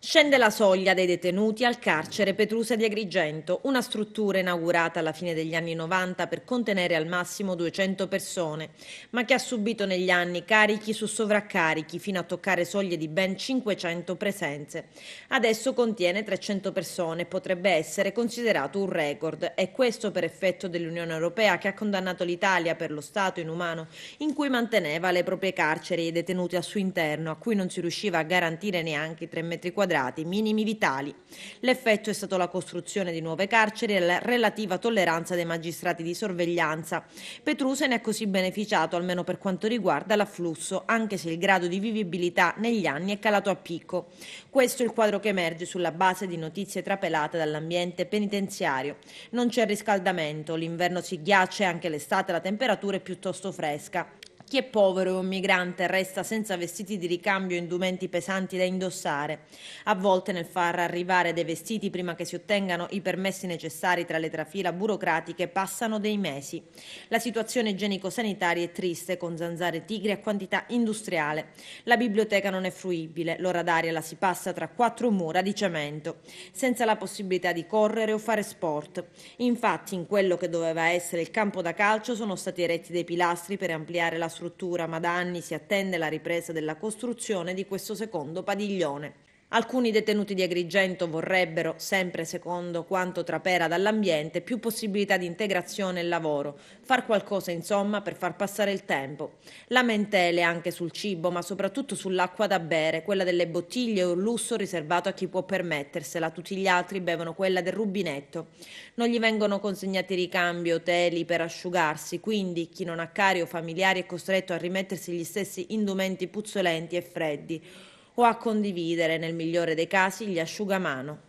Scende la soglia dei detenuti al carcere Petrusa di Agrigento, una struttura inaugurata alla fine degli anni 90 per contenere al massimo 200 persone, ma che ha subito negli anni carichi su sovraccarichi fino a toccare soglie di ben 500 presenze. Adesso contiene 300 persone, e potrebbe essere considerato un record e questo per effetto dell'Unione Europea che ha condannato l'Italia per lo stato inumano in cui manteneva le proprie carceri e i detenuti al suo interno, a cui non si riusciva a garantire neanche 3 metri quadrati quadrati minimi vitali. L'effetto è stato la costruzione di nuove carceri e la relativa tolleranza dei magistrati di sorveglianza. Petrusa ne ha così beneficiato almeno per quanto riguarda l'afflusso, anche se il grado di vivibilità negli anni è calato a picco. Questo è il quadro che emerge sulla base di notizie trapelate dall'ambiente penitenziario. Non c'è riscaldamento, l'inverno si ghiaccia e anche l'estate la temperatura è piuttosto fresca. Chi è povero o un migrante resta senza vestiti di ricambio e indumenti pesanti da indossare. A volte nel far arrivare dei vestiti prima che si ottengano i permessi necessari tra le trafila burocratiche passano dei mesi. La situazione igienico-sanitaria è triste con zanzare tigri a quantità industriale. La biblioteca non è fruibile, l'ora d'aria la si passa tra quattro mura di cemento, senza la possibilità di correre o fare sport. Infatti in quello che doveva essere il campo da calcio sono stati eretti dei pilastri per ampliare la sua struttura, ma da anni si attende la ripresa della costruzione di questo secondo padiglione. Alcuni detenuti di Agrigento vorrebbero, sempre secondo quanto trapera dall'ambiente, più possibilità di integrazione e lavoro, far qualcosa insomma per far passare il tempo. Lamentele anche sul cibo, ma soprattutto sull'acqua da bere, quella delle bottiglie è un lusso riservato a chi può permettersela, tutti gli altri bevono quella del rubinetto. Non gli vengono consegnati ricambi o teli per asciugarsi, quindi chi non ha cari o familiari è costretto a rimettersi gli stessi indumenti puzzolenti e freddi o a condividere, nel migliore dei casi, gli asciugamano.